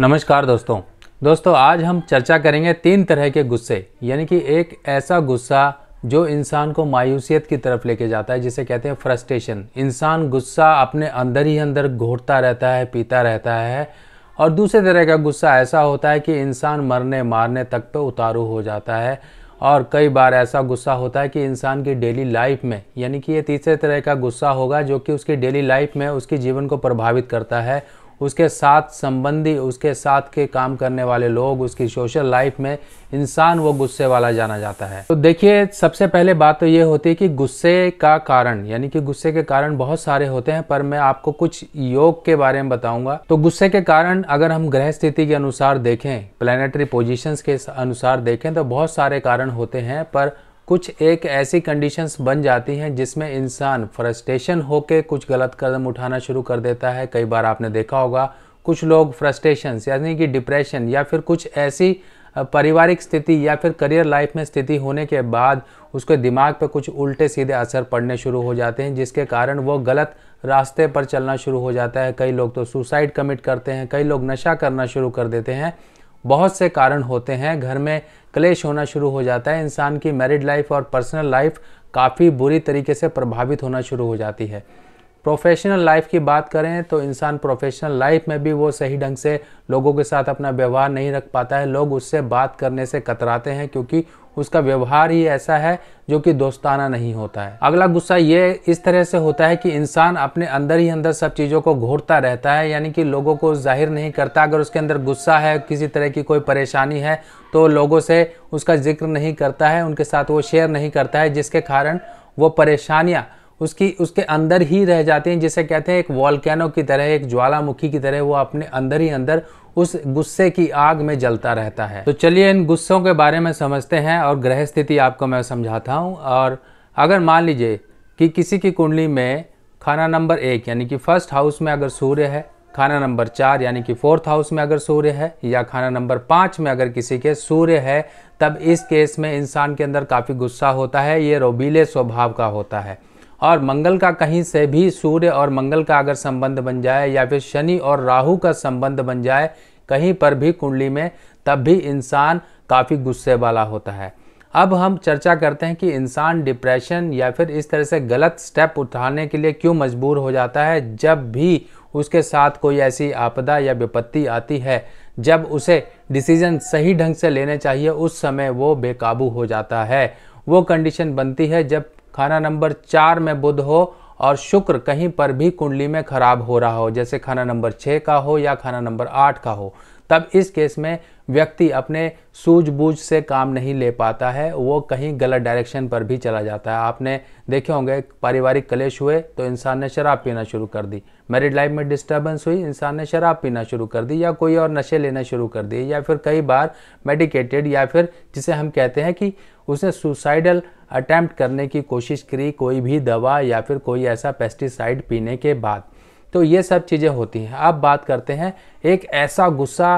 नमस्कार दोस्तों दोस्तों आज हम चर्चा करेंगे तीन तरह के गुस्से यानी कि एक ऐसा गुस्सा जो इंसान को मायूसियत की तरफ लेके जाता है जिसे कहते हैं फ्रस्ट्रेशन इंसान गुस्सा अपने अंदर ही अंदर घोटता रहता है पीता रहता है और दूसरे तरह का गुस्सा ऐसा होता है कि इंसान मरने मारने तक पे उतारू हो जाता है और कई बार ऐसा गुस्सा होता है कि इंसान की डेली लाइफ में यानी कि ये तीसरे तरह का गुस्सा होगा जो कि उसकी डेली लाइफ में उसके जीवन को प्रभावित करता है उसके साथ संबंधी उसके साथ के काम करने वाले लोग उसकी सोशल लाइफ में इंसान वो गुस्से वाला जाना जाता है तो देखिए सबसे पहले बात तो ये होती है कि गुस्से का कारण यानी कि गुस्से के कारण बहुत सारे होते हैं पर मैं आपको कुछ योग के बारे में बताऊंगा तो गुस्से के कारण अगर हम ग्रह स्थिति के अनुसार देखें प्लानिटरी पोजिशन के अनुसार देखें तो बहुत सारे कारण होते हैं पर कुछ एक ऐसी कंडीशंस बन जाती हैं जिसमें इंसान फ्रस्ट्रेशन होके कुछ गलत कदम उठाना शुरू कर देता है कई बार आपने देखा होगा कुछ लोग फ्रस्ट्रेशन यानी कि डिप्रेशन या फिर कुछ ऐसी पारिवारिक स्थिति या फिर करियर लाइफ में स्थिति होने के बाद उसके दिमाग पर कुछ उल्टे सीधे असर पड़ने शुरू हो जाते हैं जिसके कारण वो गलत रास्ते पर चलना शुरू हो जाता है कई लोग तो सुसाइड कमिट करते हैं कई लोग नशा करना शुरू कर देते हैं बहुत से कारण होते हैं घर में क्लेश होना शुरू हो जाता है इंसान की मैरिड लाइफ और पर्सनल लाइफ काफ़ी बुरी तरीके से प्रभावित होना शुरू हो जाती है प्रोफेशनल लाइफ की बात करें तो इंसान प्रोफेशनल लाइफ में भी वो सही ढंग से लोगों के साथ अपना व्यवहार नहीं रख पाता है लोग उससे बात करने से कतराते हैं क्योंकि उसका व्यवहार ही ऐसा है जो कि दोस्ताना नहीं होता है अगला गुस्सा ये इस तरह से होता है कि इंसान अपने अंदर ही अंदर सब चीज़ों को घोरता रहता है यानी कि लोगों को जाहिर नहीं करता अगर उसके अंदर गुस्सा है किसी तरह की कोई परेशानी है तो लोगों से उसका जिक्र नहीं करता है उनके साथ वो शेयर नहीं करता है जिसके कारण वो परेशानियाँ उसकी उसके अंदर ही रह जाती हैं जिसे कहते हैं एक वॉलकैनो की तरह एक ज्वालामुखी की तरह वो अपने अंदर ही अंदर उस गुस्से की आग में जलता रहता है तो चलिए इन गुस्सों के बारे में समझते हैं और ग्रह स्थिति आपको मैं समझाता हूँ और अगर मान लीजिए कि किसी की कुंडली में खाना नंबर एक यानी कि फर्स्ट हाउस में अगर सूर्य है खाना नंबर चार यानी कि फोर्थ हाउस में अगर सूर्य है या खाना नंबर पाँच में अगर किसी के सूर्य है तब इस केस में इंसान के अंदर काफ़ी गुस्सा होता है ये रोबीले स्वभाव का होता है और मंगल का कहीं से भी सूर्य और मंगल का अगर संबंध बन जाए या फिर शनि और राहु का संबंध बन जाए कहीं पर भी कुंडली में तब भी इंसान काफ़ी गुस्से वाला होता है अब हम चर्चा करते हैं कि इंसान डिप्रेशन या फिर इस तरह से गलत स्टेप उठाने के लिए क्यों मजबूर हो जाता है जब भी उसके साथ कोई ऐसी आपदा या विपत्ति आती है जब उसे डिसीजन सही ढंग से लेने चाहिए उस समय वो बेकाबू हो जाता है वो कंडीशन बनती है जब खाना नंबर चार में बुध हो और शुक्र कहीं पर भी कुंडली में खराब हो रहा हो जैसे खाना नंबर छः का हो या खाना नंबर आठ का हो तब इस केस में व्यक्ति अपने सूझबूझ से काम नहीं ले पाता है वो कहीं गलत डायरेक्शन पर भी चला जाता है आपने देखे होंगे पारिवारिक कलेश हुए तो इंसान ने शराब पीना शुरू कर दी मैरिड लाइफ में डिस्टर्बेंस हुई इंसान ने शराब पीना शुरू कर दी या कोई और नशे लेना शुरू कर दिए या फिर कई बार मेडिकेटेड या फिर जिसे हम कहते हैं कि उसने सुसाइडल अटैम्प्ट करने की कोशिश करी कोई भी दवा या फिर कोई ऐसा पेस्टिसाइड पीने के बाद तो ये सब चीज़ें होती हैं अब बात करते हैं एक ऐसा गुस्सा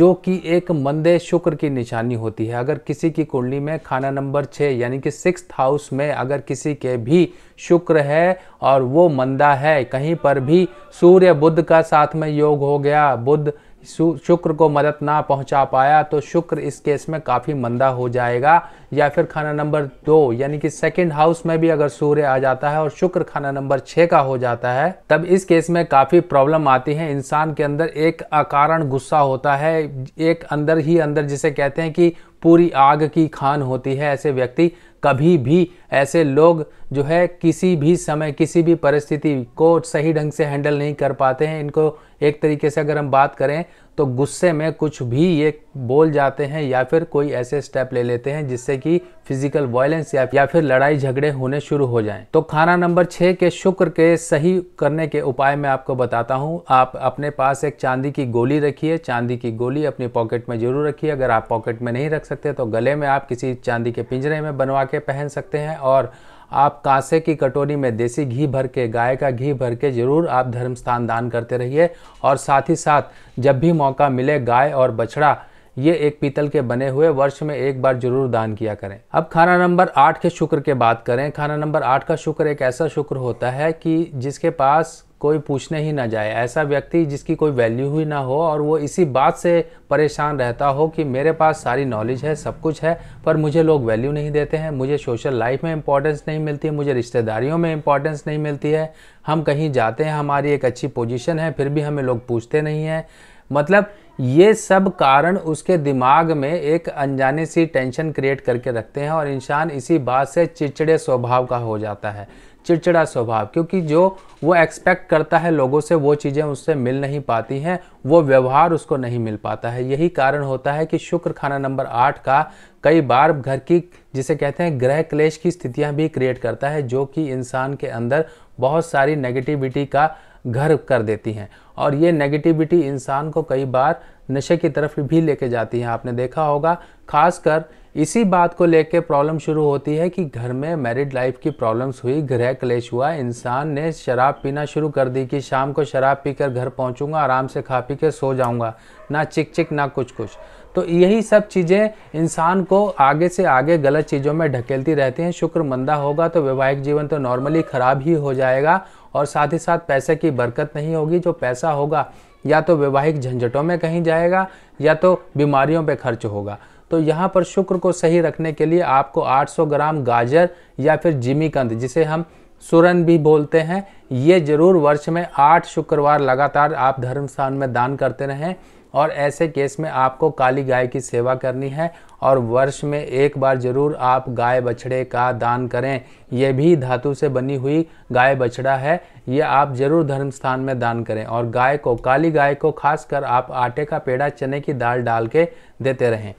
जो कि एक मंदे शुक्र की निशानी होती है अगर किसी की कुंडली में खाना नंबर छः यानी कि सिक्स हाउस में अगर किसी के भी शुक्र है और वो मंदा है कहीं पर भी सूर्य बुद्ध का साथ में योग हो गया बुद्ध शुक्र को मदद ना पहुंचा पाया तो शुक्र इस केस में काफ़ी मंदा हो जाएगा या फिर खाना नंबर दो यानी कि सेकंड हाउस में भी अगर सूर्य आ जाता है और शुक्र खाना नंबर छः का हो जाता है तब इस केस में काफ़ी प्रॉब्लम आती है इंसान के अंदर एक अकारण गुस्सा होता है एक अंदर ही अंदर जिसे कहते हैं कि पूरी आग की खान होती है ऐसे व्यक्ति कभी भी ऐसे लोग जो है किसी भी समय किसी भी परिस्थिति को सही ढंग से हैंडल नहीं कर पाते हैं इनको एक तरीके से अगर हम बात करें तो गुस्से में कुछ भी ये बोल जाते हैं या फिर कोई ऐसे स्टेप ले लेते हैं जिससे कि फिजिकल वायलेंस या, या फिर लड़ाई झगड़े होने शुरू हो जाएं तो खाना नंबर छः के शुक्र के सही करने के उपाय मैं आपको बताता हूँ आप अपने पास एक चांदी की गोली रखिए चांदी की गोली अपनी पॉकेट में जरूर रखिए अगर आप पॉकेट में नहीं रख सकते तो गले में आप किसी चांदी के पिंजरे में बनवा के पहन सकते हैं और आप कासे की कटोरी में देसी घी भर के गाय का घी भर के ज़रूर आप धर्म स्थान दान करते रहिए और साथ ही साथ जब भी मौका मिले गाय और बछड़ा ये एक पीतल के बने हुए वर्ष में एक बार जरूर दान किया करें अब खाना नंबर आठ के शुक्र के बात करें खाना नंबर आठ का शुक्र एक ऐसा शुक्र होता है कि जिसके पास कोई पूछने ही ना जाए ऐसा व्यक्ति जिसकी कोई वैल्यू ही ना हो और वो इसी बात से परेशान रहता हो कि मेरे पास सारी नॉलेज है सब कुछ है पर मुझे लोग वैल्यू नहीं देते हैं मुझे सोशल लाइफ में इंपॉर्टेंस नहीं मिलती है मुझे रिश्तेदारियों में इंपॉर्टेंस नहीं मिलती है हम कहीं जाते हैं हमारी एक अच्छी पोजिशन है फिर भी हमें लोग पूछते नहीं हैं मतलब ये सब कारण उसके दिमाग में एक अनजाने सी टेंशन क्रिएट करके रखते हैं और इंसान इसी बात से चिड़चिड़े स्वभाव का हो जाता है चिड़चिड़ा स्वभाव क्योंकि जो वो एक्सपेक्ट करता है लोगों से वो चीज़ें उससे मिल नहीं पाती हैं वो व्यवहार उसको नहीं मिल पाता है यही कारण होता है कि शुक्र खाना नंबर आठ का कई बार घर की जिसे कहते हैं ग्रह क्लेश की स्थितियां भी क्रिएट करता है जो कि इंसान के अंदर बहुत सारी नेगेटिविटी का घर कर देती हैं और ये नेगेटिविटी इंसान को कई बार नशे की तरफ भी लेके जाती है आपने देखा होगा खासकर इसी बात को लेके प्रॉब्लम शुरू होती है कि घर में मैरिड लाइफ की प्रॉब्लम्स हुई गृह क्लेश हुआ इंसान ने शराब पीना शुरू कर दी कि शाम को शराब पीकर घर पहुंचूंगा आराम से खा पी के सो जाऊंगा ना चिक चिक ना कुछ कुछ तो यही सब चीज़ें इंसान को आगे से आगे गलत चीज़ों में ढकेलती रहती हैं शुक्र मंदा होगा तो वैवाहिक जीवन तो नॉर्मली ख़राब ही हो जाएगा और साथ ही साथ पैसे की बरकत नहीं होगी जो पैसा होगा या तो वैवाहिक झंझटों में कहीं जाएगा या तो बीमारियों पर खर्च होगा तो यहाँ पर शुक्र को सही रखने के लिए आपको 800 ग्राम गाजर या फिर जिमीकंद जिसे हम सुरन भी बोलते हैं ये जरूर वर्ष में आठ शुक्रवार लगातार आप धर्म स्थान में दान करते रहें और ऐसे केस में आपको काली गाय की सेवा करनी है और वर्ष में एक बार जरूर आप गाय बछड़े का दान करें यह भी धातु से बनी हुई गाय बछड़ा है यह आप जरूर धर्म स्थान में दान करें और गाय को काली गाय को खासकर आप आटे का पेड़ा चने की दाल डाल के देते रहें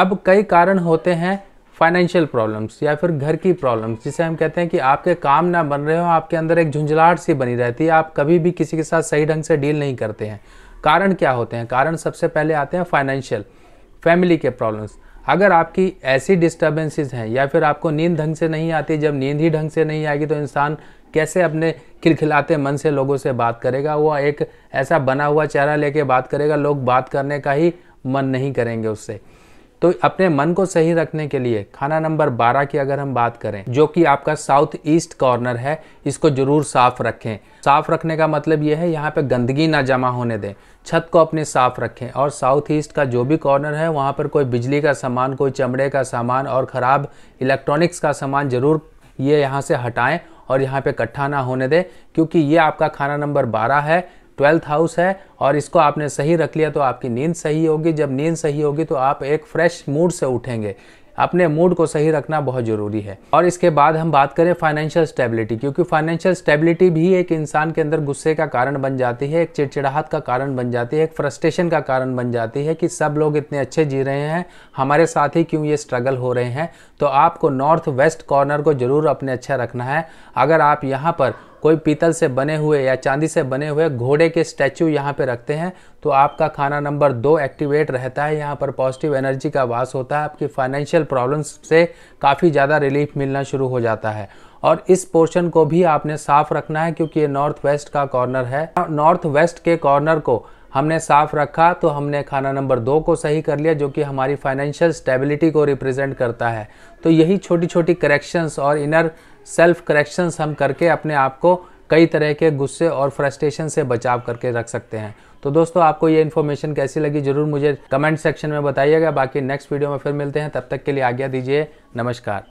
अब कई कारण होते हैं फाइनेंशियल प्रॉब्लम्स या फिर घर की प्रॉब्लम्स जिसे हम कहते हैं कि आपके काम ना बन रहे हो आपके अंदर एक झुंझलाहट सी बनी रहती है आप कभी भी किसी के साथ सही ढंग से डील नहीं करते हैं कारण क्या होते हैं कारण सबसे पहले आते हैं फाइनेंशियल फैमिली के प्रॉब्लम्स अगर आपकी ऐसी डिस्टर्बेंसेस हैं या फिर आपको नींद ढंग से नहीं आती जब नींद ही ढंग से नहीं आएगी तो इंसान कैसे अपने खिलखिलाते मन से लोगों से बात करेगा वो एक ऐसा बना हुआ चेहरा लेके बात करेगा लोग बात करने का ही मन नहीं करेंगे उससे तो अपने मन को सही रखने के लिए खाना नंबर 12 की अगर हम बात करें जो कि आपका साउथ ईस्ट कॉर्नर है इसको जरूर साफ रखें साफ रखने का मतलब यह है यहाँ पे गंदगी ना जमा होने दें छत को अपने साफ रखें और साउथ ईस्ट का जो भी कॉर्नर है वहाँ पर कोई बिजली का सामान कोई चमड़े का सामान और ख़राब इलेक्ट्रॉनिक्स का सामान ज़रूर ये यहाँ से हटाएं और यहाँ पे इकट्ठा ना होने दें क्योंकि ये आपका खाना नंबर बारह है ट्वेल्थ हाउस है और इसको आपने सही रख लिया तो आपकी नींद सही होगी जब नींद सही होगी तो आप एक फ्रेश मूड से उठेंगे अपने मूड को सही रखना बहुत ज़रूरी है और इसके बाद हम बात करें फाइनेंशियल स्टेबिलिटी क्योंकि फाइनेंशियल स्टेबिलिटी भी एक इंसान के अंदर गुस्से का कारण बन जाती है एक चिड़चिड़ाहट का कारण बन जाती है एक फ्रस्ट्रेशन का कारण बन जाती है कि सब लोग इतने अच्छे जी रहे हैं हमारे साथ ही क्यों ये स्ट्रगल हो रहे हैं तो आपको नॉर्थ वेस्ट कॉर्नर को ज़रूर अपने अच्छा रखना है अगर आप यहाँ पर कोई पीतल से बने हुए या चांदी से बने हुए घोड़े के स्टैचू यहाँ पे रखते हैं तो आपका खाना नंबर दो एक्टिवेट रहता है यहाँ पर पॉजिटिव एनर्जी का वास होता है आपकी फाइनेंशियल प्रॉब्लम्स से काफ़ी ज़्यादा रिलीफ मिलना शुरू हो जाता है और इस पोर्शन को भी आपने साफ रखना है क्योंकि ये नॉर्थ वेस्ट का कॉर्नर है नॉर्थ वेस्ट के कॉर्नर को हमने साफ रखा तो हमने खाना नंबर दो को सही कर लिया जो कि हमारी फाइनेंशियल स्टेबिलिटी को रिप्रेजेंट करता है तो यही छोटी छोटी करेक्शंस और इनर सेल्फ करेक्शंस हम करके अपने आप को कई तरह के गुस्से और फ्रस्ट्रेशन से बचाव करके रख सकते हैं तो दोस्तों आपको ये इन्फॉर्मेशन कैसी लगी जरूर मुझे कमेंट सेक्शन में बताइएगा बाकी नेक्स्ट वीडियो में फिर मिलते हैं तब तक के लिए आज्ञा दीजिए नमस्कार